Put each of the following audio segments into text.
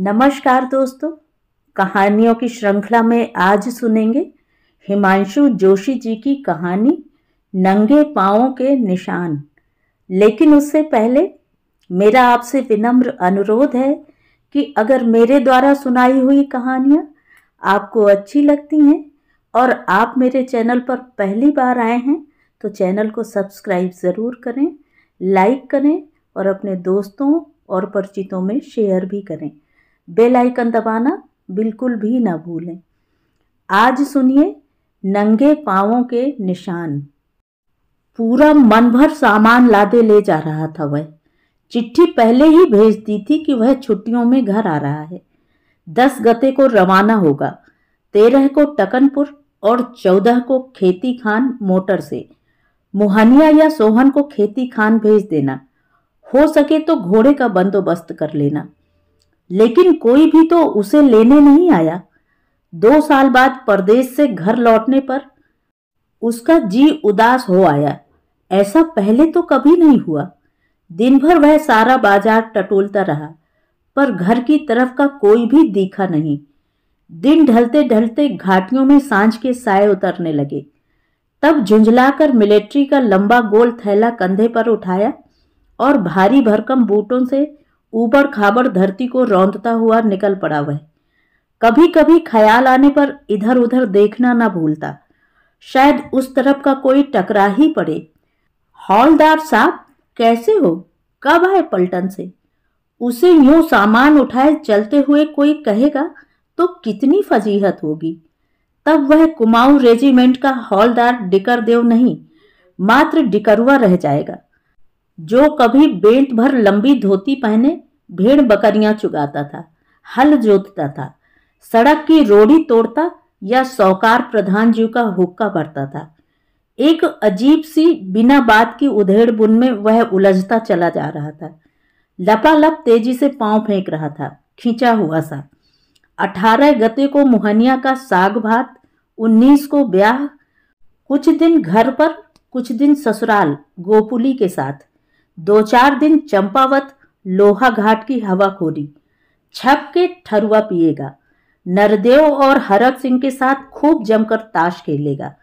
नमस्कार दोस्तों कहानियों की श्रृंखला में आज सुनेंगे हिमांशु जोशी जी की कहानी नंगे पाँवों के निशान लेकिन उससे पहले मेरा आपसे विनम्र अनुरोध है कि अगर मेरे द्वारा सुनाई हुई कहानियाँ आपको अच्छी लगती हैं और आप मेरे चैनल पर पहली बार आए हैं तो चैनल को सब्सक्राइब ज़रूर करें लाइक करें और अपने दोस्तों और परिचितों में शेयर भी करें बेल आइकन दबाना बिल्कुल भी ना भूलें आज सुनिए नंगे पावों के निशान पूरा मन भर सामान लादे ले जा रहा था वह चिट्ठी पहले ही भेज दी थी कि वह छुट्टियों में घर आ रहा है दस गते को रवाना होगा तेरह को टकनपुर और चौदह को खेती खान मोटर से मोहनिया या सोहन को खेती खान भेज देना हो सके तो घोड़े का बंदोबस्त कर लेना लेकिन कोई भी तो उसे लेने नहीं आया दो साल बाद परदेश से घर लौटने पर उसका जी उदास हो आया ऐसा पहले तो कभी नहीं हुआ दिन भर वह सारा बाजार टटोलता रहा पर घर की तरफ का कोई भी दिखा नहीं दिन ढलते ढलते घाटियों में सांझ के साय उतरने लगे तब झुंझलाकर मिलिट्री का लंबा गोल थैला कंधे पर उठाया और भारी भरकम बूटों से ऊबड़ खाबड़ धरती को रौंदता हुआ निकल पड़ा वह कभी कभी ख्याल आने पर इधर उधर देखना ना भूलता शायद उस तरफ का कोई टकरा ही पड़े हॉलदार साहब कैसे हो कब आए पलटन से उसे यूं सामान उठाए चलते हुए कोई कहेगा तो कितनी फजीहत होगी तब वह कुमाऊं रेजिमेंट का हॉलदार डिकर देव नहीं मात्र डिकरुआ रह जाएगा जो कभी बेंत भर लंबी धोती पहने भेड़ बकरियां चुगाता था हल जोतता था सड़क की रोड़ी तोड़ता या सौकार प्रधान जीव का हुक्का भरता था एक अजीब सी बिना बात की उधेड़ बुन में वह उलझता चला जा रहा था लपालप तेजी से पांव फेंक रहा था खींचा हुआ सा अठारह गते को मुहनिया का साग भात उन्नीस को ब्याह कुछ दिन घर पर कुछ दिन ससुराल गोपुली के साथ दो चार दिन चंपावत लोहा घाट की हवा खोरी छप के ठरुआ पिएगा नरदेव और हरक सिंह के साथ खूब जमकर ताश खेलेगा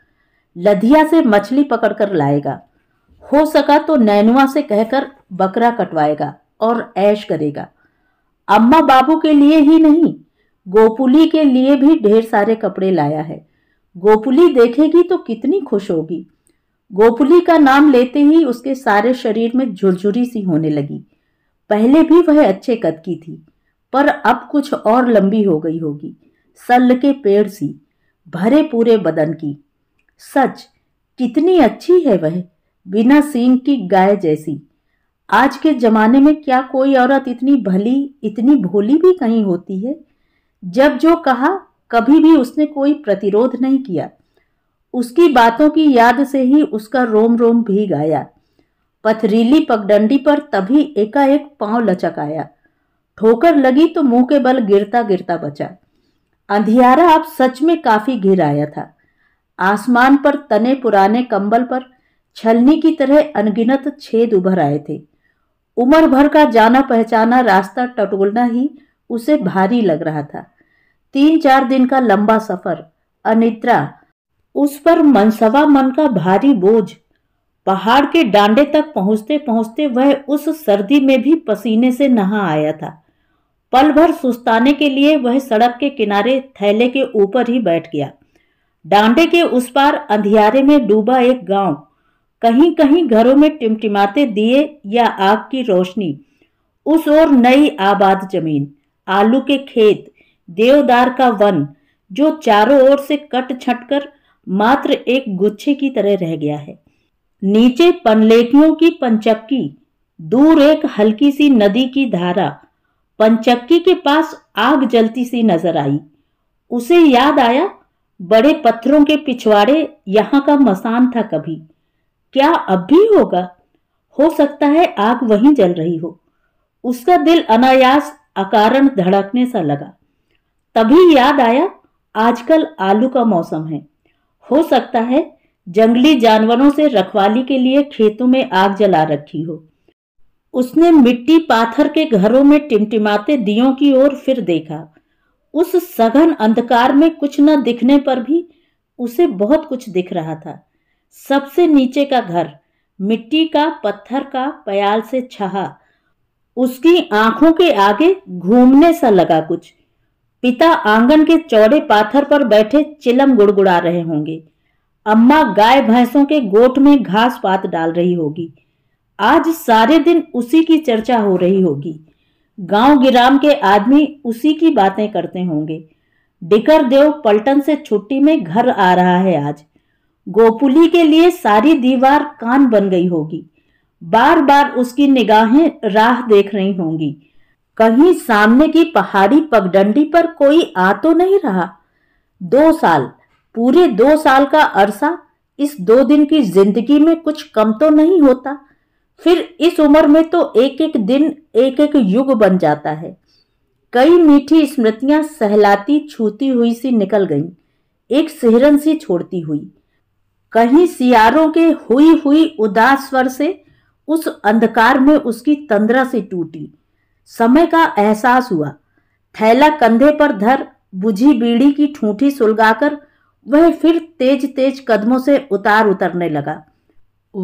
लधिया से मछली पकड़कर लाएगा हो सका तो नैनुआ से कहकर बकरा कटवाएगा और ऐश करेगा अम्मा बाबू के लिए ही नहीं गोपुली के लिए भी ढेर सारे कपड़े लाया है गोपुली देखेगी तो कितनी खुश होगी गोपुली का नाम लेते ही उसके सारे शरीर में झुरझुरी सी होने लगी पहले भी वह अच्छे कद की थी पर अब कुछ और लंबी हो गई होगी सल के पेड़ सी भरे पूरे बदन की सच कितनी अच्छी है वह बिना सींग की गाय जैसी आज के जमाने में क्या कोई औरत इतनी भली इतनी भोली भी कहीं होती है जब जो कहा कभी भी उसने कोई प्रतिरोध नहीं किया उसकी बातों की याद से ही उसका रोम रोम भीग आया पथरीली पगडंडी पर तभी एकाएक पांव लचक आया ठोकर लगी तो मुंह के बल गिरता गिरता बचा अंधियारा अब सच में काफी घिर आया था आसमान पर तने पुराने कंबल पर छलनी की तरह अनगिनत छेद उभर आए थे उम्र भर का जाना पहचाना रास्ता टटोलना ही उसे भारी लग रहा था तीन चार दिन का लंबा सफर अनिद्रा उस पर मनसवा मन का भारी बोझ पहाड़ के डांडे तक पहुंचते पहुंचते वह उस सर्दी में भी पसीने से नहा आया था पल भर सुस्ताने के लिए वह सड़क के किनारे थैले के ऊपर ही बैठ गया डांडे के उस पार अंधियारे में डूबा एक गांव कहीं कहीं घरों में टिमटिमाते दिए या आग की रोशनी उस ओर नई आबाद जमीन आलू के खेत देवदार का वन जो चारों ओर से कट छट कर मात्र एक गुच्छे की तरह रह गया है नीचे पनलेटियों की पंचक्की दूर एक हल्की सी नदी की धारा पंचक्की के पास आग जलती सी नजर आई उसे याद आया बड़े पत्थरों के पिछवाड़े यहाँ का मसान था कभी क्या अब भी होगा हो सकता है आग वहीं जल रही हो उसका दिल अनायास अकारण धड़कने सा लगा तभी याद आया आजकल आलू का मौसम है हो सकता है जंगली जानवरों से रखवाली के लिए खेतों में आग जला रखी हो उसने मिट्टी पाथर के घरों में टिमटिमाते दियों की ओर फिर देखा उस सघन अंधकार में कुछ न दिखने पर भी उसे बहुत कुछ दिख रहा था सबसे नीचे का घर मिट्टी का पत्थर का पयाल से छहा उसकी आंखों के आगे घूमने सा लगा कुछ पिता आंगन के चौड़े पाथर पर बैठे चिलम गुड़गुड़ा रहे होंगे अम्मा गाय भैंसों के गोठ में घास पात डाल रही होगी आज सारे दिन उसी की चर्चा हो रही होगी गांव गिराम के आदमी उसी की बातें करते होंगे डिकर देव पलटन से छुट्टी में घर आ रहा है आज गोपुली के लिए सारी दीवार कान बन गई होगी बार बार उसकी निगाहें राह देख रही होंगी कहीं सामने की पहाड़ी पगडंडी पर कोई आ तो नहीं रहा दो साल पूरे दो साल का अरसा इस दो दिन की जिंदगी में कुछ कम तो नहीं होता फिर इस उम्र में तो एक एक दिन एक एक युग बन जाता है कई मीठी स्मृतियां सहलाती छूती हुई सी निकल गईं एक सिहरन सी छोड़ती हुई कहीं सियारों के हुई हुई उदास स्वर से उस अंधकार में उसकी तंद्रा से टूटी समय का एहसास हुआ थैला कंधे पर धर बुझी बीड़ी की ठूठी सुलगाकर वह फिर तेज तेज कदमों से उतार उतरने लगा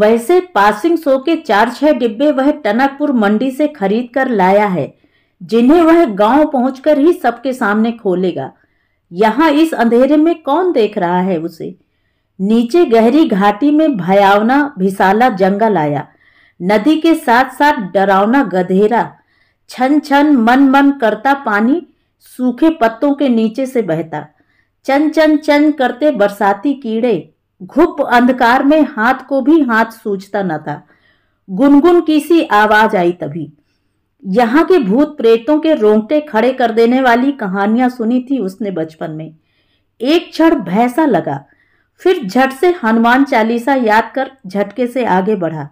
वैसे पासिंग शो के चार छह डिब्बे वह टनकपुर मंडी से खरीद कर लाया है जिन्हें वह गांव पहुंचकर ही सबके सामने खोलेगा यहाँ इस अंधेरे में कौन देख रहा है उसे नीचे गहरी घाटी में भयावना भिसाला जंगल आया नदी के साथ साथ डरावना गधेरा छन छन मन मन करता पानी सूखे पत्तों के नीचे से बहता चन चन चन करते बरसाती कीड़े घुप अंधकार में हाथ को भी हाथ सूझता न था गुनगुन की सी आवाज आई तभी यहाँ के भूत प्रेतों के रोंगटे खड़े कर देने वाली कहानियां सुनी थी उसने बचपन में एक क्षण भैसा लगा फिर झट से हनुमान चालीसा याद कर झटके से आगे बढ़ा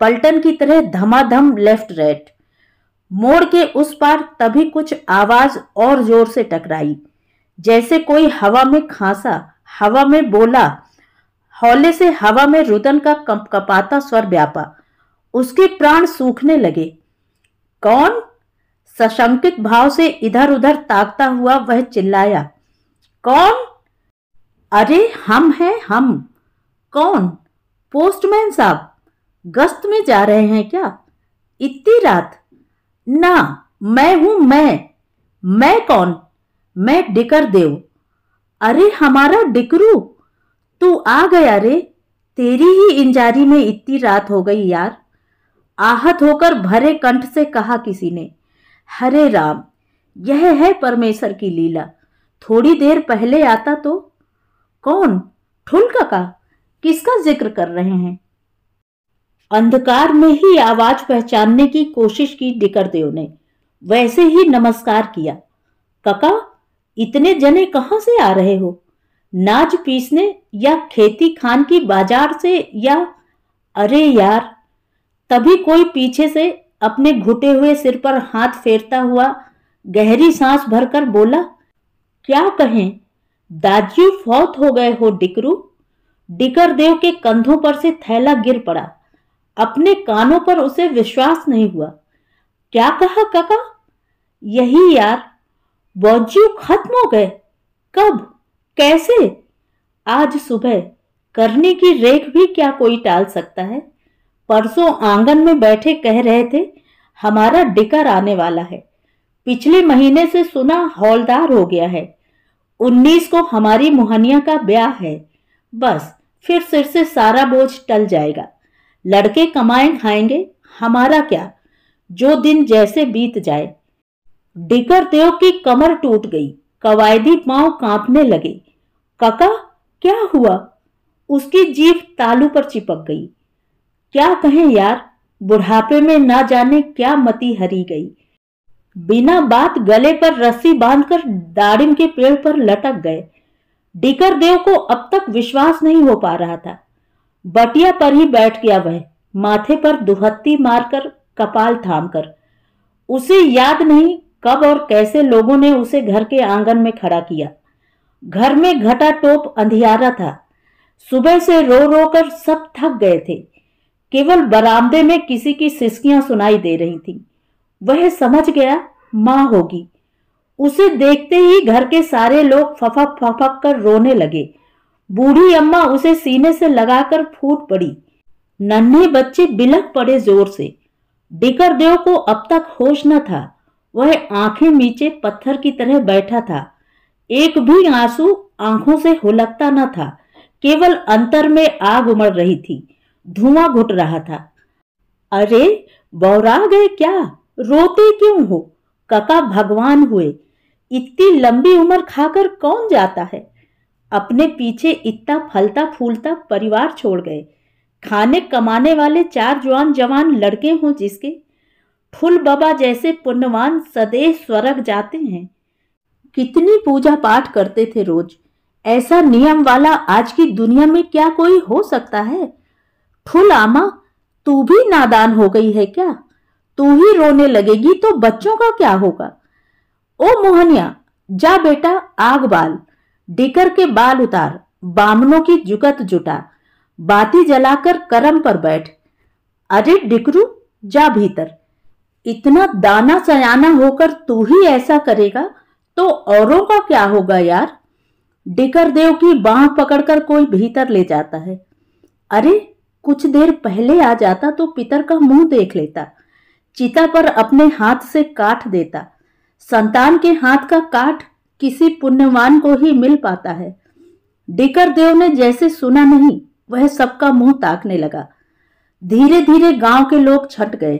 पलटन की तरह धमाधम लेफ्ट राइट मोड़ के उस पार तभी कुछ आवाज और जोर से टकराई जैसे कोई हवा में खांसा हवा में बोला हौले से हवा में रुदन का कंप कपाता स्वर व्यापा उसके प्राण सूखने लगे कौन सशंकित भाव से इधर उधर ताकता हुआ वह चिल्लाया कौन अरे हम हैं हम कौन पोस्टमैन साहब गश्त में जा रहे हैं क्या इतनी रात ना मैं हूं मैं मैं कौन मैं डिकर देव अरे हमारा डिकरू तू आ गया रे तेरी ही इंजारी में इतनी रात हो गई यार आहत होकर भरे कंठ से कहा किसी ने हरे राम यह है परमेश्वर की लीला थोड़ी देर पहले आता तो कौन ठुल का किसका जिक्र कर रहे हैं अंधकार में ही आवाज पहचानने की कोशिश की डिकरदेव ने वैसे ही नमस्कार किया कका इतने जने कहा से आ रहे हो नाच पीसने या खेती खान की बाजार से या अरे यार तभी कोई पीछे से अपने घुटे हुए सिर पर हाथ फेरता हुआ गहरी सांस भरकर बोला क्या कहें दाजू फौत हो गए हो डिकरू डिकर देव के कंधों पर से थैला गिर पड़ा अपने कानों पर उसे विश्वास नहीं हुआ क्या कहा काका यही यार वॉज्यू खत्म हो गए कब कैसे आज सुबह करने की रेख भी क्या कोई टाल सकता है परसों आंगन में बैठे कह रहे थे हमारा डिकर आने वाला है पिछले महीने से सुना हौलदार हो गया है उन्नीस को हमारी मुहनिया का ब्याह है बस फिर सिर से सारा बोझ टल जाएगा लड़के कमाए खाएंगे हमारा क्या जो दिन जैसे बीत जाए डिगर देव की कमर टूट गई कवायदी पांव कांपने लगे काका क्या हुआ उसकी जीभ तालू पर चिपक गई क्या कहें यार बुढ़ापे में ना जाने क्या मती हरी गई बिना बात गले पर रस्सी बांधकर दाड़िम के पेड़ पर लटक गए डिकर देव को अब तक विश्वास नहीं हो पा रहा था बटिया पर ही बैठ गया वह माथे पर दुहत्ती मारकर कपाल थाम कर उसे याद नहीं कब और कैसे लोगों ने उसे घर के आंगन में खड़ा किया घर में घटा टोप अंधियारा था सुबह से रो रो कर सब थक गए थे केवल बरामदे में किसी की सिसकियां सुनाई दे रही थी वह समझ गया माँ होगी उसे देखते ही घर के सारे लोग फफक फफक कर रोने लगे बूढ़ी अम्मा उसे सीने से लगाकर फूट पड़ी नन्हे बच्चे बिलक पड़े जोर से डिकर देव को अब तक होश न था वह आंखें नीचे पत्थर की तरह बैठा था एक भी आंसू आंखों से होलकता न था केवल अंतर में आग उमड़ रही थी धुआं घुट रहा था अरे बौरा गए क्या रोते क्यों हो कका भगवान हुए इतनी लंबी उम्र खाकर कौन जाता है अपने पीछे इतना फलता फूलता परिवार छोड़ गए खाने कमाने वाले चार जवान जवान लड़के हों जिसके फूल बाबा जैसे पुण्यवान सदैव स्वर्ग जाते हैं कितनी पूजा पाठ करते थे रोज ऐसा नियम वाला आज की दुनिया में क्या कोई हो सकता है फूल आमा तू भी नादान हो गई है क्या तू ही रोने लगेगी तो बच्चों का क्या होगा ओ मोहनिया जा बेटा आग बाल डिकर के बाल उतार बामनों की जुगत जुटा बाती जलाकर करम पर बैठ अरे डिकरू जा भीतर इतना दाना सयाना होकर तू ही ऐसा करेगा तो औरों का क्या होगा यार डिकर देव की बाह पकड़कर कोई भीतर ले जाता है अरे कुछ देर पहले आ जाता तो पितर का मुंह देख लेता चिता पर अपने हाथ से काट देता संतान के हाथ का काट किसी पुण्यवान को ही मिल पाता है डिकर देव ने जैसे सुना नहीं वह सबका मुंह ताकने लगा धीरे धीरे गांव के लोग छट गए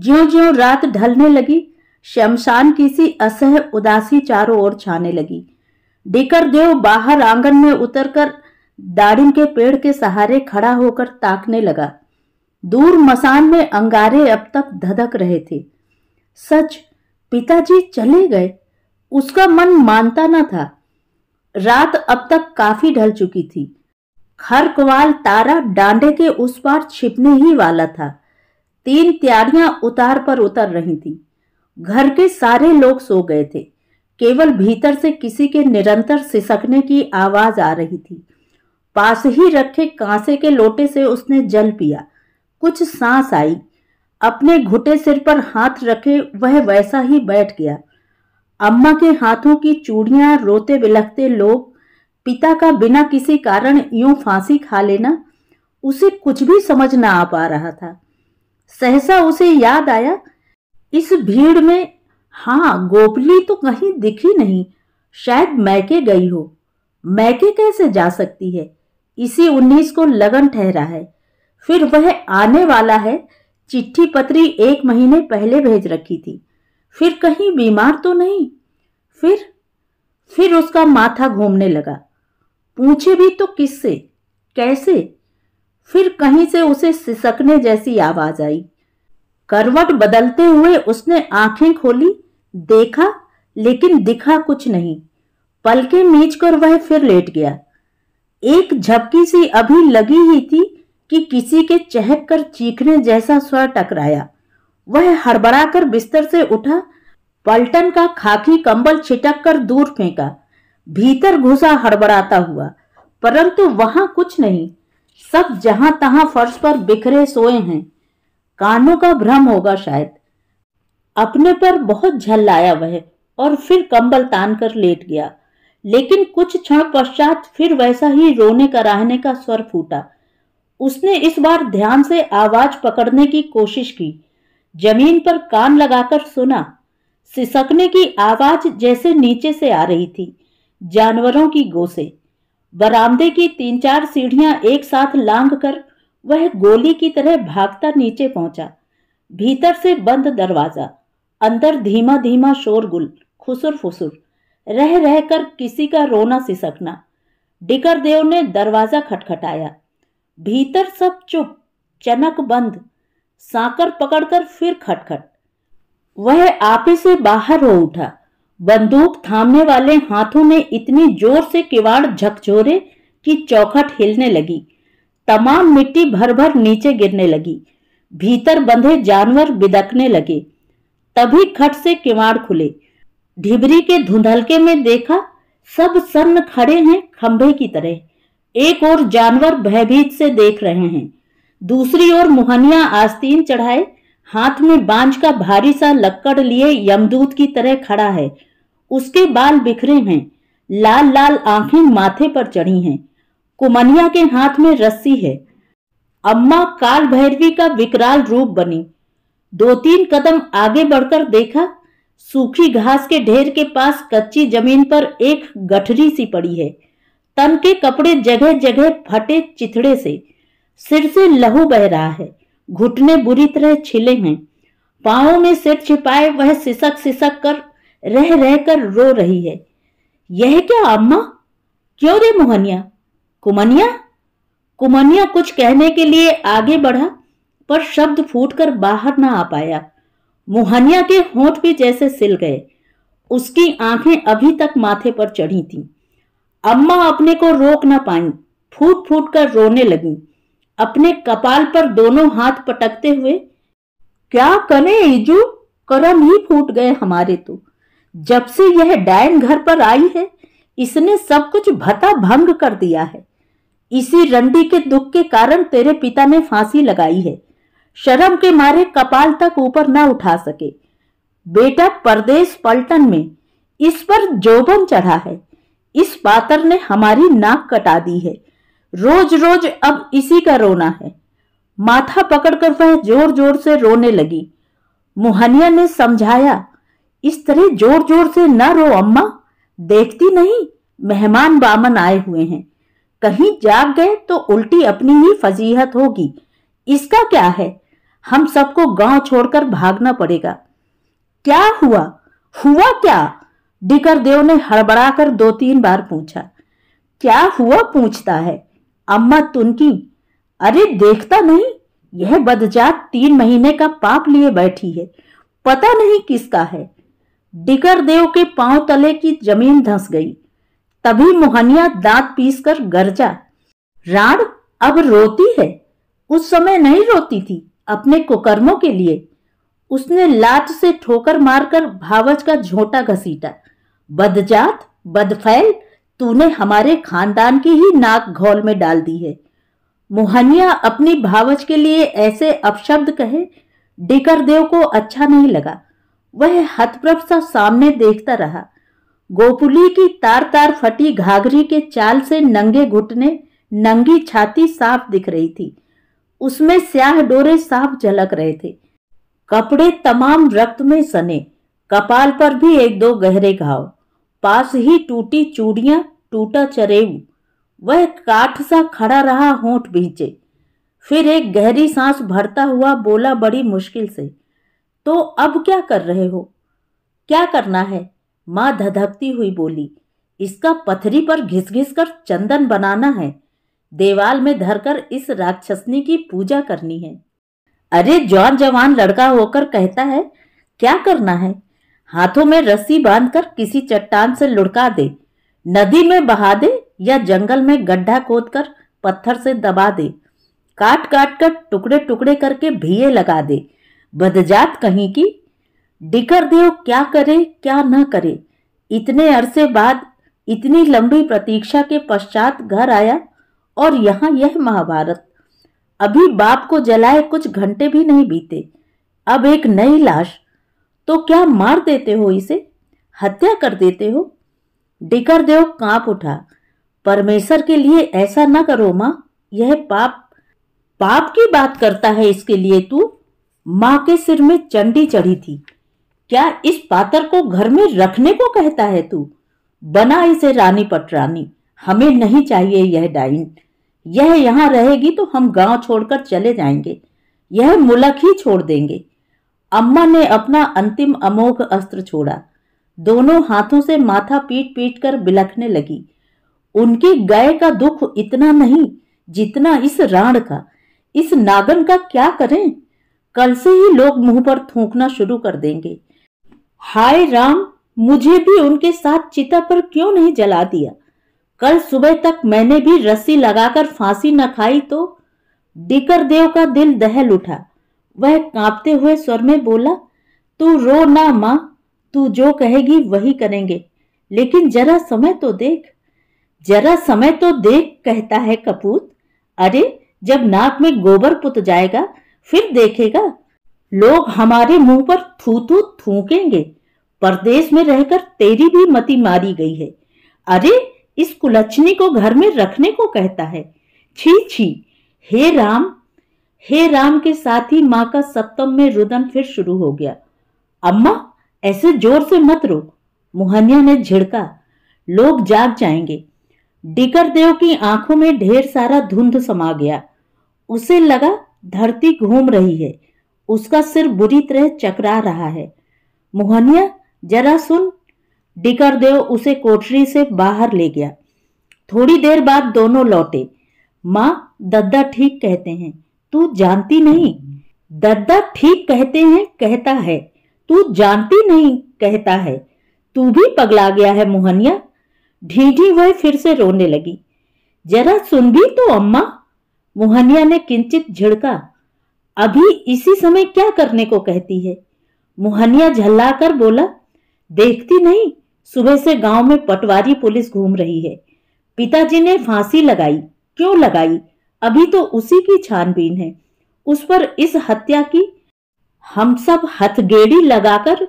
ज्यो ज्यो रात ढलने लगी शमशान की सी असह उदासी चारों ओर छाने लगी डीकर देव बाहर आंगन में उतरकर दाड़िम के पेड़ के सहारे खड़ा होकर ताकने लगा दूर मसान में अंगारे अब तक धधक रहे थे सच पिताजी चले गए उसका मन मानता न था रात अब तक काफी ढल चुकी थी खरकवाल तारा डांडे के उस पार छिपने ही वाला था तीन त्यारियां उतार पर उतर रही थी घर के सारे लोग सो गए थे केवल भीतर से किसी के निरंतर सिसकने की आवाज आ रही थी पास ही रखे कांसे के लोटे से उसने जल पिया कुछ सांस आई अपने घुटे सिर पर हाथ रखे वह वैसा ही बैठ गया अम्मा के हाथों की चूड़ियां रोते बिलखते लोग पिता का बिना किसी कारण यूं फांसी खा लेना उसे कुछ भी समझ ना आ पा रहा था सहसा उसे याद आया इस भीड़ में हाँ गोपली तो कहीं दिखी नहीं शायद मैके गई हो मैके कैसे जा सकती है इसी उन्नीस को लगन ठहरा है फिर वह आने वाला है चिट्ठी पत्री एक महीने पहले भेज रखी थी फिर कहीं बीमार तो नहीं फिर फिर उसका माथा घूमने लगा पूछे भी तो किससे कैसे फिर कहीं से उसे सिसकने जैसी आवाज आई करवट बदलते हुए उसने आंखें खोली देखा लेकिन दिखा कुछ नहीं पलके मीच कर वह फिर लेट गया एक झपकी सी अभी लगी ही थी कि किसी के चहक कर चीखने जैसा स्वर टकराया वह हड़बड़ा कर बिस्तर से उठा पलटन का खाकी कंबल छिटक कर दूर फेंका भीतर घुसा हड़बड़ाता हुआ परंतु वहां कुछ नहीं सब जहां तहां फर्श पर बिखरे सोए हैं कानों का भ्रम होगा शायद अपने पर बहुत झल आया वह और फिर कंबल तान कर लेट गया लेकिन कुछ क्षण पश्चात फिर वैसा ही रोने कराहने का स्वर फूटा उसने इस बार ध्यान से आवाज पकड़ने की कोशिश की जमीन पर कान लगाकर सुना सिसकने की आवाज जैसे नीचे से आ रही थी जानवरों की गोसे से बरामदे की तीन चार सीढ़ियां एक साथ लांग कर वह गोली की तरह भागता नीचे पहुंचा भीतर से बंद दरवाजा अंदर धीमा धीमा शोरगुल खुसुर फुसुर रह रह कर किसी का रोना सिसकना डिकर देव ने दरवाजा खटखटाया भीतर सब चुप चनक बंद साकर पकड़कर फिर खटखट वह आपे से बाहर हो उठा बंदूक थामने वाले हाथों में इतनी जोर से किवाड़ झकझोरे कि चौखट हिलने लगी तमाम मिट्टी भर भर नीचे गिरने लगी भीतर बंधे जानवर बिदकने लगे तभी खट से किवाड़ खुले ढिबरी के धुंधलके में देखा सब सन्न खड़े हैं खंभे की तरह एक और जानवर भयभीत से देख रहे हैं दूसरी ओर मुहनिया आस्तीन चढ़ाए हाथ में बांझ का भारी सा लक्कड़ लिए यमदूत की तरह खड़ा है उसके बाल बिखरे हैं लाल लाल आंखें माथे पर चढ़ी हैं कुमनिया के हाथ में रस्सी है अम्मा काल भैरवी का विकराल रूप बनी दो तीन कदम आगे बढ़कर देखा सूखी घास के ढेर के पास कच्ची जमीन पर एक गठरी सी पड़ी है तन के कपड़े जगह जगह फटे चिथड़े से सिर से लहू बह रहा है घुटने बुरी तरह छिले हैं पांवों में सिर छिपाए वह सिसक सिसक कर रह रहकर रो रही है यह क्या अम्मा क्यों रे मोहनिया कुमनिया कुमनिया कुछ कहने के लिए आगे बढ़ा पर शब्द फूटकर बाहर ना आ पाया मोहनिया के होंठ भी जैसे सिल गए उसकी आंखें अभी तक माथे पर चढ़ी थीं अम्मा अपने को रोक ना पाई फूट फूट कर रोने लगी अपने कपाल पर दोनों हाथ पटकते हुए क्या करें ईजू करम ही फूट गए हमारे तो जब से यह डैन घर पर आई है इसने सब कुछ भता भंग कर दिया है इसी रंडी के दुख के कारण तेरे पिता ने फांसी लगाई है शर्म के मारे कपाल तक ऊपर न उठा सके बेटा परदेश पलटन में इस पर जोबन चढ़ा है इस पातर ने हमारी नाक कटा दी है रोज रोज अब इसी का रोना है माथा पकड़कर वह जोर जोर से रोने लगी मोहनिया ने समझाया इस तरह जोर जोर से न रो अम्मा देखती नहीं मेहमान बामन आए हुए हैं कहीं जाग गए तो उल्टी अपनी ही फजीहत होगी इसका क्या है हम सबको गांव छोड़कर भागना पड़ेगा क्या हुआ हुआ क्या डिकर देव ने हड़बड़ाकर दो तीन बार पूछा क्या हुआ पूछता है अम्मा तुनकी अरे देखता नहीं यह बदजात तीन महीने का पाप लिए बैठी है पता नहीं किसका है डिगर देव के पांव तले की जमीन धंस गई तभी मोहनिया दांत पीसकर गरजा राड अब रोती है उस समय नहीं रोती थी अपने कुकर्मों के लिए उसने लाट से ठोकर मारकर भावज का झोंटा घसीटा बदजात बदफैल तूने हमारे खानदान की ही नाक घोल में डाल दी है मोहनिया अपनी भावज के लिए ऐसे अपशब्द कहे डिकर देव को अच्छा नहीं लगा वह हतप्रभ सा सामने देखता रहा गोपुली की तार तार फटी घाघरी के चाल से नंगे घुटने नंगी छाती साफ दिख रही थी उसमें स्याह डोरे साफ झलक रहे थे कपड़े तमाम रक्त में सने कपाल पर भी एक दो गहरे घाव पास ही टूटी चूड़ियां टूटा चरेऊ वह काठ सा खड़ा रहा होठ भींचे फिर एक गहरी सांस भरता हुआ बोला बड़ी मुश्किल से तो अब क्या कर रहे हो क्या करना है माँ धधकती हुई बोली इसका पथरी पर घिस घिस कर चंदन बनाना है देवाल में धरकर इस राक्षसनी की पूजा करनी है अरे जवान जवान लड़का होकर कहता है क्या करना है हाथों में रस्सी बांधकर किसी चट्टान से लुढ़का दे नदी में बहा दे या जंगल में गड्ढा खोदकर पत्थर से दबा दे काट काट कर टुकड़े टुकड़े करके भिये लगा दे बदजात कहीं की डिकर देव क्या करे क्या न करे इतने अरसे बाद इतनी लंबी प्रतीक्षा के पश्चात घर आया और यहाँ यह महाभारत अभी बाप को जलाए कुछ घंटे भी नहीं बीते अब एक नई लाश तो क्या मार देते हो इसे हत्या कर देते हो डिकर देव कांप उठा परमेश्वर के लिए ऐसा न करो माँ यह पाप पाप की बात करता है इसके लिए तू माँ के सिर में चंडी चढ़ी थी क्या इस पातर को घर में रखने को कहता है तू बना इसे रानी पटरानी हमें नहीं चाहिए यह डाइन यह यहाँ रहेगी तो हम गांव छोड़कर चले जाएंगे यह मुलक ही छोड़ देंगे अम्मा ने अपना अंतिम अमोघ अस्त्र छोड़ा दोनों हाथों से माथा पीट पीट कर बिलखने लगी उनकी गाय का दुख इतना नहीं जितना इस राण का इस नागन का क्या करें कल से ही लोग मुंह पर थूकना शुरू कर देंगे हाय राम मुझे भी उनके साथ चिता पर क्यों नहीं जला दिया कल सुबह तक मैंने भी रस्सी लगाकर फांसी न खाई तो डिकर देव का दिल दहल उठा वह कांपते हुए स्वर में बोला तू रो ना माँ तू जो कहेगी वही करेंगे लेकिन जरा समय तो देख जरा समय तो देख कहता है कपूत अरे जब नाक में गोबर पुत जाएगा फिर देखेगा लोग हमारे मुंह पर थू थूकेंगे परदेश में रहकर तेरी भी मती मारी गई है अरे इस कुलचनी को घर में रखने को कहता है छी छी हे राम हे राम के साथ ही माँ का सप्तम में रुदन फिर शुरू हो गया अम्मा ऐसे जोर से मत रो मोहनिया ने झिड़का लोग जाग जाएंगे डिकर देव की आंखों में ढेर सारा धुंध समा गया उसे लगा धरती घूम रही है उसका सिर बुरी तरह चकरा रहा है मोहनिया जरा सुन डिकर देव उसे कोठरी से बाहर ले गया थोड़ी देर बाद दोनों लौटे माँ दद्दा ठीक कहते हैं तू जानती नहीं दद्दा ठीक कहते हैं कहता है तू जानती नहीं कहता है तू भी पगला गया है मोहनिया ढीढी वह फिर से रोने लगी जरा सुन भी तो अम्मा मोहनिया ने किंचित झिड़का अभी इसी समय क्या करने को कहती है मोहनिया झल्ला कर बोला देखती नहीं सुबह से गांव में पटवारी पुलिस घूम रही है पिताजी ने फांसी लगाई क्यों लगाई अभी तो उसी की छानबीन है उस पर इस हत्या की हम सब हथगेड़ी लगाकर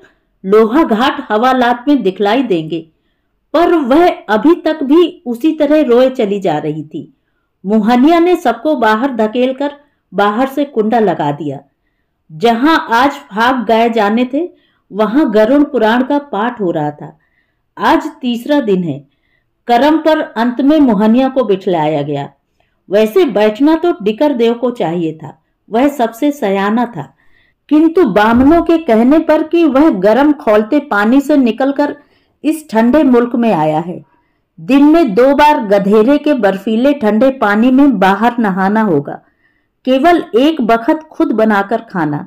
लोहा घाट हवालात में दिखलाई देंगे पर वह अभी तक भी उसी तरह रोए चली जा रही थी मोहनिया ने सबको बाहर धकेलकर बाहर से कुंडा लगा दिया जहां आज भाग गाए जाने थे वहां गरुण पुराण का पाठ हो रहा था आज तीसरा दिन है करम पर अंत में मोहनिया को बिठलाया गया वैसे बैठना तो डिकर देव को चाहिए था वह सबसे सयाना था किंतु बामनों के कहने पर कि वह गरम खोलते पानी से निकलकर इस ठंडे मुल्क में आया है दिन में दो बार गधेरे के बर्फीले ठंडे पानी में बाहर नहाना होगा केवल एक बखत खुद बनाकर खाना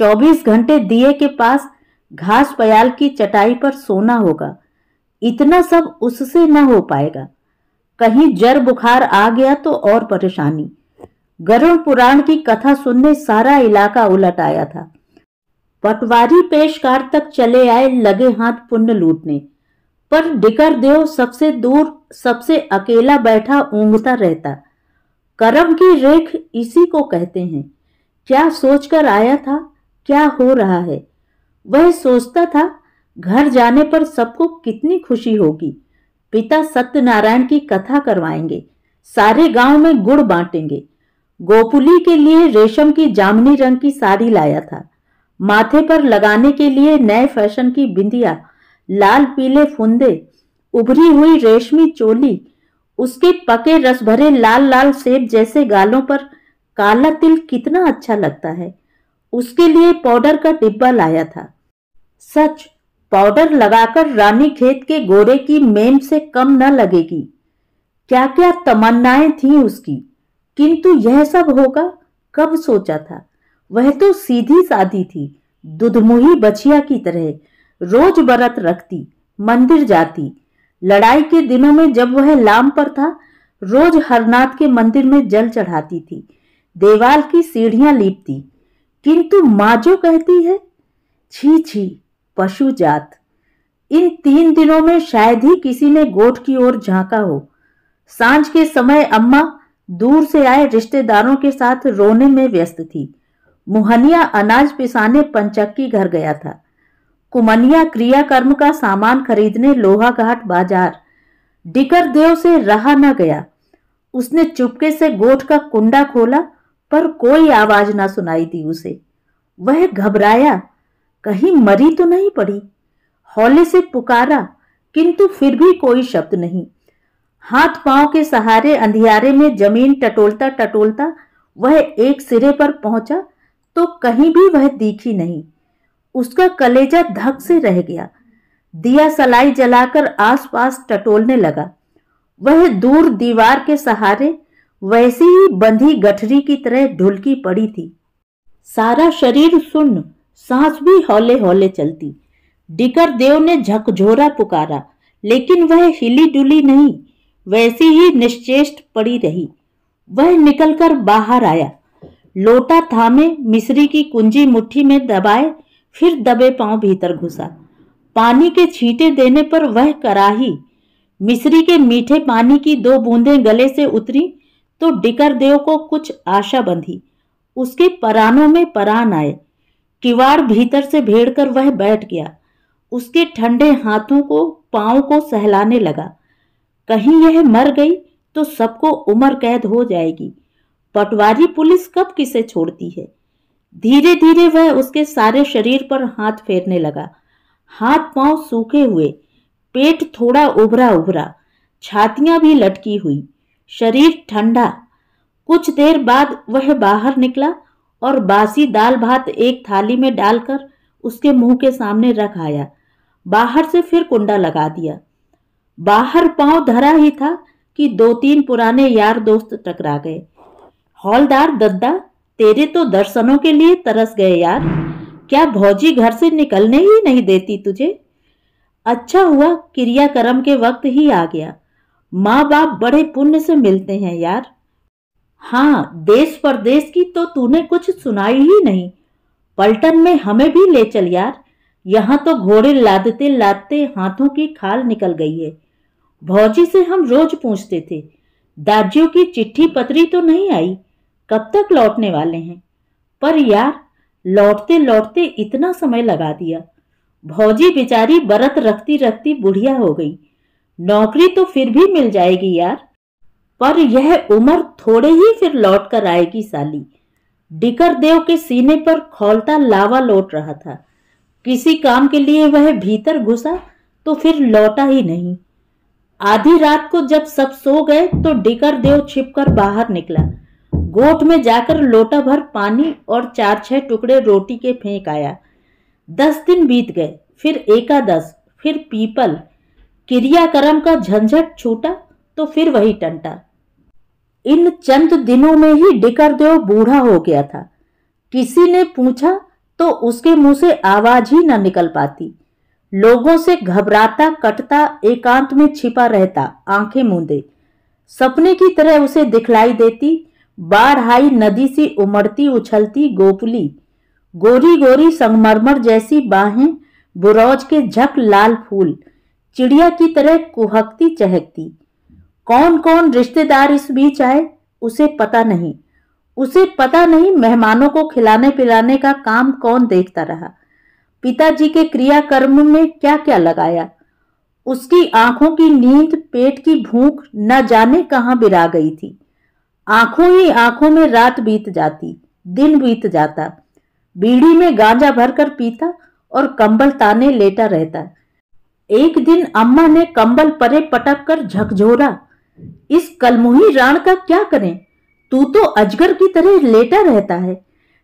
24 घंटे दिए के पास घास पयाल की चटाई पर सोना होगा इतना सब उससे न हो पाएगा कहीं जर बुखार आ गया तो और परेशानी गरुण पुराण की कथा सुनने सारा इलाका उलट आया था पटवारी पेशकार तक चले आए लगे हाथ पुण्य लूटने पर डिकर देव सबसे दूर सबसे अकेला बैठा ऊँघता रहता कर्म की रेख इसी को कहते हैं क्या सोचकर आया था क्या हो रहा है वह सोचता था घर जाने पर सबको कितनी खुशी होगी पिता सत्यनारायण की कथा करवाएंगे सारे गांव में गुड़ बांटेंगे गोपुली के लिए रेशम की जामनी रंग की साड़ी लाया था माथे पर लगाने के लिए नए फैशन की बिंदिया लाल पीले फुंदे उभरी हुई रेशमी चोली उसके पके रस भरे लाल लाल सेब जैसे गालों पर काला तिल कितना अच्छा लगता है उसके लिए पाउडर का डिब्बा लाया था सच पाउडर लगाकर रानी खेत के गोरे की मेम से कम न लगेगी क्या क्या तमन्नाएं थी उसकी किंतु यह सब होगा कब सोचा था वह तो सीधी सादी थी दुधमुही बछिया की तरह रोज व्रत रखती मंदिर जाती लड़ाई के दिनों में जब वह लाम पर था रोज हरनाथ के मंदिर में जल चढ़ाती थी देवाल की सीढ़ियां लीपती किंतु माँ जो कहती है छी छी पशु जात इन तीन दिनों में शायद ही किसी ने गोठ की ओर झांका हो सांझ के समय अम्मा दूर से आए रिश्तेदारों के साथ रोने में व्यस्त थी मुहनिया अनाज पिसाने पंचक्की घर गया था कुमनिया क्रियाकर्म का सामान खरीदने लोहाघाट बाजार डिकर देव से रहा न गया उसने चुपके से गोठ का कुंडा खोला पर कोई आवाज ना सुनाई दी उसे वह घबराया कहीं मरी तो नहीं पड़ी हौले से पुकारा किंतु फिर भी कोई शब्द नहीं हाथ पांव के सहारे अंधियारे में जमीन टटोलता टटोलता वह एक सिरे पर पहुंचा तो कहीं भी वह दिखी नहीं उसका कलेजा धक से रह गया दिया सलाई जलाकर आसपास टटोलने लगा वह दूर दीवार के सहारे वैसी ही बंधी गठरी की तरह ढुलकी पड़ी थी सारा शरीर सुन्न सांस भी हौले हौले चलती डिकर देव ने झकझोरा पुकारा लेकिन वह हिली डुली नहीं वैसी ही निश्चेष्ट पड़ी रही वह निकलकर बाहर आया लोटा थामे मिश्री की कुंजी मुट्ठी में दबाए फिर दबे पांव भीतर घुसा पानी के छींटे देने पर वह कराही मिश्री के मीठे पानी की दो बूंदें गले से उतरी तो डिकर देव को कुछ आशा बंधी उसके परानों में परान आए किवाड़ भीतर से भेड़ कर वह बैठ गया उसके ठंडे हाथों को पाँव को सहलाने लगा कहीं यह मर गई तो सबको उम्र कैद हो जाएगी पटवारी पुलिस कब किसे छोड़ती है धीरे धीरे वह उसके सारे शरीर पर हाथ फेरने लगा हाथ पांव सूखे हुए पेट थोड़ा उभरा उभरा छातियां भी लटकी हुई शरीर ठंडा कुछ देर बाद वह बाहर निकला और बासी दाल भात एक थाली में डालकर उसके मुंह के सामने रख आया बाहर से फिर कुंडा लगा दिया बाहर पांव धरा ही था कि दो तीन पुराने यार दोस्त टकरा गए हौलदार दद्दा तेरे तो दर्शनों के लिए तरस गए यार क्या भौजी घर से निकलने ही नहीं देती तुझे अच्छा हुआ क्रियाक्रम के वक्त ही आ गया माँ बाप बड़े पुण्य से मिलते हैं यार हाँ देश परदेश की तो तूने कुछ सुनाई ही नहीं पलटन में हमें भी ले चल यार यहाँ तो घोड़े लादते लादते हाथों की खाल निकल गई है भौजी से हम रोज पूछते थे दाजियों की चिट्ठी पत्री तो नहीं आई कब तक लौटने वाले हैं पर यार लौटते लौटते इतना समय लगा दिया भौजी बेचारी बरत रखती रखती बुढ़िया हो गई नौकरी तो फिर भी मिल जाएगी यार पर यह उम्र थोड़े ही फिर लौट कर आएगी साली डिकर देव के सीने पर खोलता लावा लौट रहा था किसी काम के लिए वह भीतर घुसा तो फिर लौटा ही नहीं आधी रात को जब सब सो गए तो डिकर देव छिपकर बाहर निकला गोट में जाकर लोटा भर पानी और चार छह टुकड़े रोटी के फेंक आया दस दिन बीत गए फिर एकादश फिर पीपल क्रियाक्रम का झंझट छूटा तो फिर वही टंटा इन चंद दिनों में ही डिकरदेव बूढ़ा हो गया था किसी ने पूछा तो उसके मुंह से आवाज ही न निकल पाती लोगों से घबराता कटता एकांत में छिपा रहता आंखें मूंदे सपने की तरह उसे दिखलाई देती बारहाई नदी सी उमड़ती उछलती गोपुली गोरी गोरी संगमरमर जैसी बाहें बुरौज के झक लाल फूल चिड़िया की तरह कुहकती चहकती कौन कौन रिश्तेदार इस बीच आए उसे पता नहीं उसे पता नहीं मेहमानों को खिलाने पिलाने का काम कौन देखता रहा पिताजी के क्रियाकर्म में क्या क्या लगाया उसकी आंखों की नींद पेट की भूख न जाने कहाँ बिरा गई थी आंखों ही आंखों में रात बीत जाती दिन बीत जाता बीड़ी में गांजा भरकर पीता और कंबल ताने लेटा रहता एक दिन अम्मा ने कंबल परे पटक कर झकझोरा इस कलमुही राण का क्या करें तू तो अजगर की तरह लेटा रहता है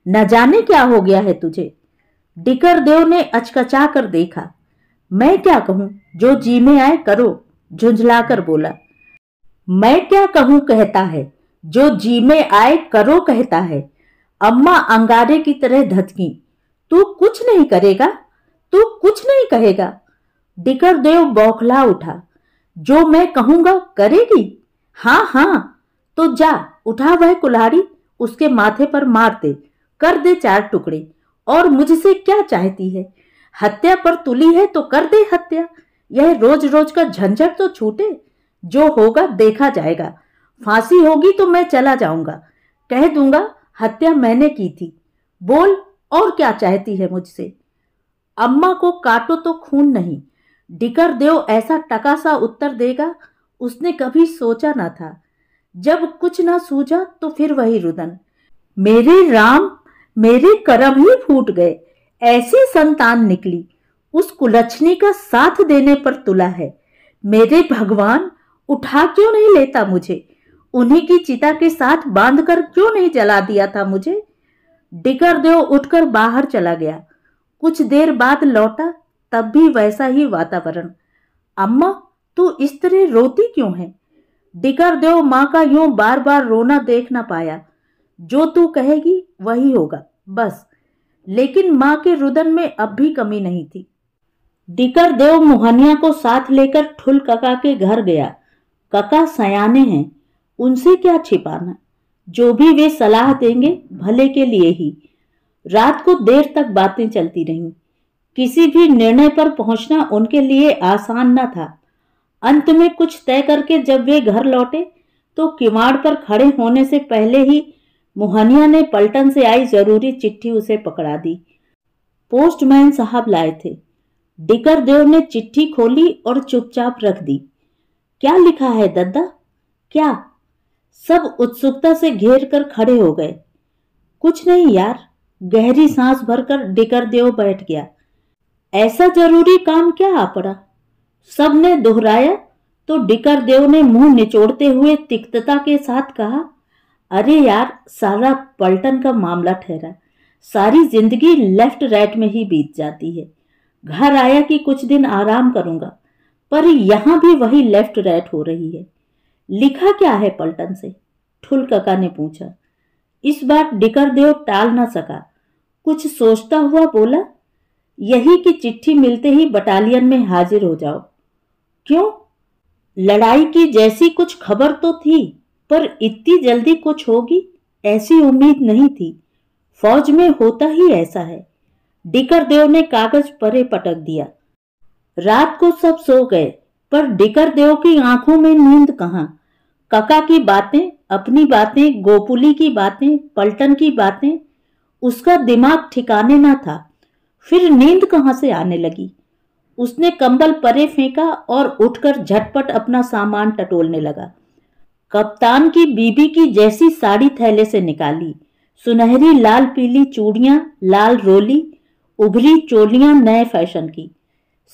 न जाने क्या हो गया है तुझे डिकर देव ने अचकचा कर देखा मैं क्या कहूं जो जी में आए करो झुंझला कर बोला मैं क्या कहूं कहता है जो जी में आए करो कहता है अम्मा अंगारे की तरह धतकी तू कुछ नहीं करेगा तू कुछ नहीं कहेगा डिकर देव बौखला उठा जो मैं कहूंगा करेगी हाँ हाँ तो जा उठा वह कुल्हाड़ी उसके माथे पर मार दे कर दे चार टुकड़े और मुझसे क्या चाहती है हत्या पर तुली है तो कर दे हत्या यह रोज रोज का झंझट तो छूटे जो होगा देखा जाएगा फांसी होगी तो मैं चला जाऊंगा कह दूंगा हत्या मैंने की थी बोल और क्या चाहती है मुझसे अम्मा को काटो तो खून नहीं डिकर देव ऐसा टकासा उत्तर देगा उसने कभी सोचा ना था जब कुछ ना सूझा तो फिर वही रुदन मेरे राम मेरे कर्म ही फूट गए ऐसी संतान निकली उस कुलक्षणी का साथ देने पर तुला है मेरे भगवान उठा क्यों नहीं लेता मुझे उन्हीं की चिता के साथ बांधकर क्यों नहीं जला दिया था मुझे डिकर देव उठकर बाहर चला गया कुछ देर बाद लौटा तब भी वैसा ही वातावरण अम्मा तू इस तरह रोती क्यों है डिकर देव माँ का यूं बार बार रोना देख ना पाया जो तू कहेगी वही होगा बस लेकिन माँ के रुदन में अब भी कमी नहीं थी डिकर देव मोहनिया को साथ लेकर ठुल कका के घर गया कका सयाने हैं उनसे क्या छिपाना जो भी वे सलाह देंगे भले के लिए ही रात को देर तक बातें चलती रहीं किसी भी निर्णय पर पहुंचना उनके लिए आसान न था अंत में कुछ तय करके जब वे घर लौटे तो किवाड़ पर खड़े होने से पहले ही मोहनिया ने पलटन से आई जरूरी चिट्ठी उसे पकड़ा दी पोस्टमैन साहब लाए थे डिकर देव ने चिट्ठी खोली और चुपचाप रख दी क्या लिखा है दद्दा क्या सब उत्सुकता से घेर कर खड़े हो गए कुछ नहीं यार गहरी सांस भरकर डिकर देव बैठ गया ऐसा जरूरी काम क्या आ पड़ा सबने दोहराया तो डिकर देव ने मुंह निचोड़ते हुए तिक्तता के साथ कहा अरे यार सारा पलटन का मामला ठहरा सारी जिंदगी लेफ्ट राइट में ही बीत जाती है घर आया कि कुछ दिन आराम करूंगा पर यहाँ भी वही लेफ्ट राइट हो रही है लिखा क्या है पलटन से ठुल काका ने पूछा इस बार डिकर देव टाल ना सका कुछ सोचता हुआ बोला यही कि चिट्ठी मिलते ही बटालियन में हाजिर हो जाओ क्यों लड़ाई की जैसी कुछ खबर तो थी पर इतनी जल्दी कुछ होगी ऐसी उम्मीद नहीं थी फौज में होता ही ऐसा है डिकर देव ने कागज परे पटक दिया रात को सब सो गए पर डिकर देव की आंखों में नींद कहाँ कका की बातें अपनी बातें गोपुली की बातें पलटन की बातें उसका दिमाग ठिकाने ना था फिर नींद कहाँ से आने लगी उसने कंबल परे फेंका और उठकर झटपट अपना सामान टटोलने लगा कप्तान की बीबी की जैसी साड़ी थैले से निकाली सुनहरी लाल पीली चूड़ियां लाल रोली उभरी चोलियां नए फैशन की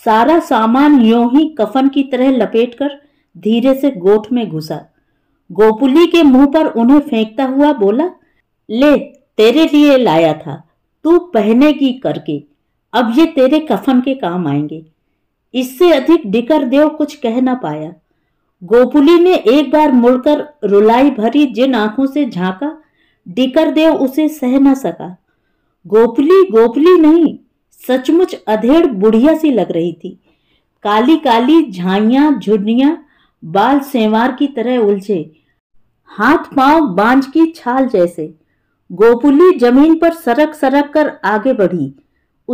सारा सामान यूं ही कफन की तरह लपेटकर धीरे से गोठ में घुसा गोपुली के मुंह पर उन्हें फेंकता हुआ बोला ले तेरे लिए लाया था तू पहने की करके अब ये तेरे कफन के काम आएंगे इससे अधिक डिकर देव कुछ कह ना पाया गोपुली ने एक बार मुड़कर रुलाई भरी जिन आंखों से झांका डिकर देव उसे सह न सका गोपुली गोपुली नहीं सचमुच अधेड़ बुढ़िया सी लग रही थी काली काली झाइया झुनिया बाल सेवार की तरह उलझे हाथ पांव बांझ की छाल जैसे गोपुली जमीन पर सरक सरक कर आगे बढ़ी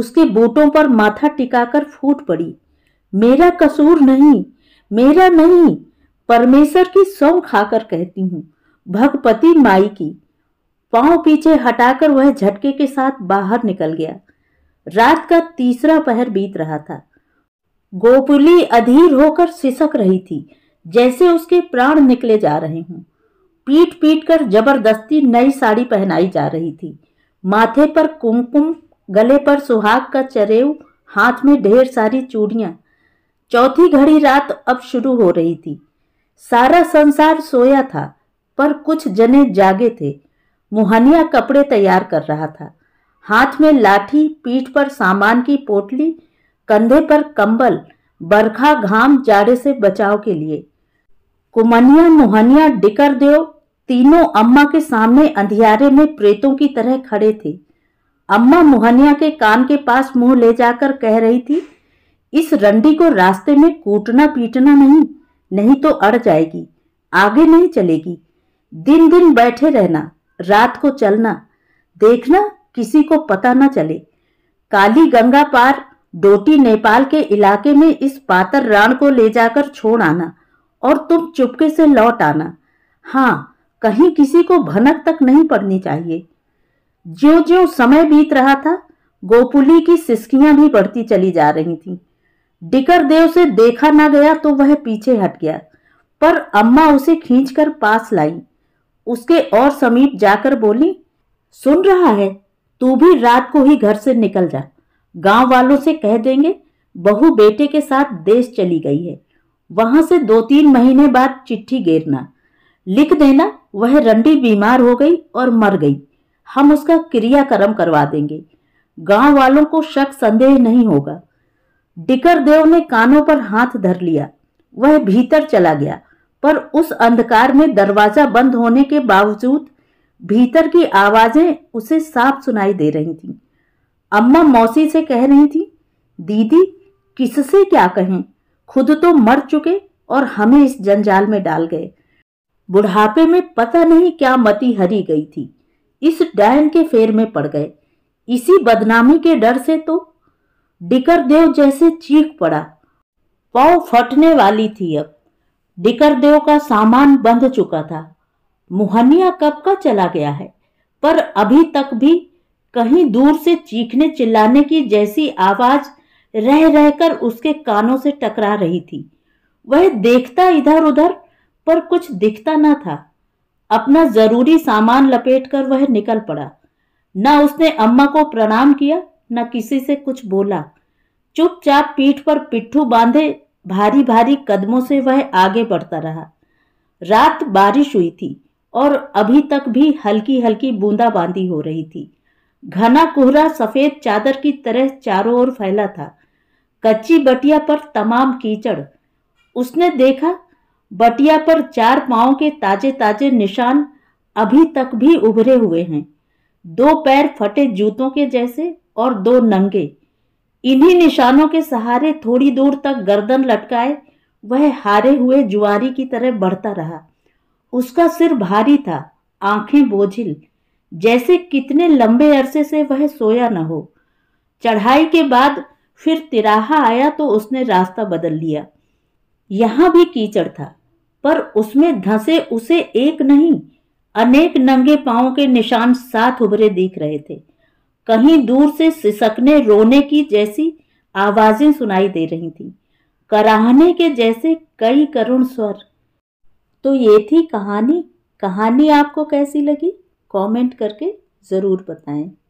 उसके बूटों पर माथा टिकाकर फूट पड़ी मेरा कसूर नहीं मेरा नहीं परमेश्वर की सौ खाकर कहती हूँ भगपति माई की पांव पीछे हटाकर वह झटके के साथ बाहर निकल गया रात का तीसरा पहर बीत रहा था गोपुली अधीर होकर सिसक रही थी जैसे उसके प्राण निकले जा रहे हों पीट पीट कर जबरदस्ती नई साड़ी पहनाई जा रही थी माथे पर कुमकुम गले पर सुहाग का चरेव हाथ में ढेर सारी चूड़ियाँ चौथी घड़ी रात अब शुरू हो रही थी सारा संसार सोया था पर कुछ जने जागे थे मुहनिया कपड़े तैयार कर रहा था हाथ में लाठी पीठ पर सामान की पोटली कंधे पर कंबल बरखा घाम जाड़े से बचाव के लिए कुमनिया मोहनिया डिकर देव तीनों अम्मा के सामने अंधियारे में प्रेतों की तरह खड़े थे अम्मा मोहनिया के कान के पास मुंह ले जाकर कह रही थी इस रंडी को रास्ते में कूटना पीटना नहीं नहीं तो अड़ जाएगी आगे नहीं चलेगी दिन दिन बैठे रहना रात को चलना देखना किसी को पता न चले काली गंगा पार डोटी नेपाल के इलाके में इस पातर राण को ले जाकर छोड़ आना और तुम चुपके से लौट आना हाँ कहीं किसी को भनक तक नहीं पड़नी चाहिए ज्यो ज्यो समय बीत रहा था गोपुली की सिस्कियां भी बढ़ती चली जा रही थीं। डिकर देव से देखा ना गया तो वह पीछे हट गया पर अम्मा उसे खींचकर पास लाई उसके और समीप जाकर बोली सुन रहा है तू भी रात को ही घर से निकल जा गांव वालों से कह देंगे बहू बेटे के साथ देश चली गई है वहां से दो तीन महीने बाद चिट्ठी गेरना लिख देना वह रंडी बीमार हो गई और मर गई हम उसका क्रियाक्रम करवा देंगे गांव वालों को शक संदेह नहीं होगा डिकर देव ने कानों पर हाथ धर लिया वह भीतर चला गया पर उस अंधकार में दरवाजा बंद होने के बावजूद भीतर की आवाजें उसे साफ सुनाई दे रही थीं। अम्मा मौसी से कह रही थी दीदी किससे क्या कहें खुद तो मर चुके और हमें इस जंजाल में डाल गए बुढ़ापे में पता नहीं क्या मती हरी गई थी इस डैन के फेर में पड़ गए इसी बदनामी के डर से तो डिकर देव जैसे चीख पड़ा पाव फटने वाली थी अब डिकर देव का सामान बंध चुका था मुहनिया कब का चला गया है पर अभी तक भी कहीं दूर से चीखने चिल्लाने की जैसी आवाज़ रह रहकर उसके कानों से टकरा रही थी वह देखता इधर उधर पर कुछ दिखता न था अपना जरूरी सामान लपेटकर वह निकल पड़ा न उसने अम्मा को प्रणाम किया न किसी से कुछ बोला चुपचाप पीठ पर पिट्ठू बांधे भारी भारी कदमों से वह आगे बढ़ता रहा रात बारिश हुई थी और अभी तक भी हल्की हल्की बूंदाबांदी हो रही थी घना कोहरा सफेद चादर की तरह चारों ओर फैला था कच्ची बटिया पर तमाम कीचड़ उसने देखा बटिया पर चार पाँव के ताजे ताजे निशान अभी तक भी उभरे हुए हैं दो पैर फटे जूतों के जैसे और दो नंगे इन्हीं निशानों के सहारे थोड़ी दूर तक गर्दन लटकाए वह हारे हुए जुआरी की तरह बढ़ता रहा उसका सिर भारी था आंखें बोझिल जैसे कितने लंबे अरसे से वह सोया न हो चढ़ाई के बाद फिर तिराहा आया तो उसने रास्ता बदल लिया यहां भी कीचड़ था पर उसमें धंसे उसे एक नहीं अनेक नंगे पाओ के निशान साथ उभरे दिख रहे थे कहीं दूर से सिसकने रोने की जैसी आवाजें सुनाई दे रही थी कराहने के जैसे कई करुण स्वर तो ये थी कहानी कहानी आपको कैसी लगी कमेंट करके ज़रूर बताएं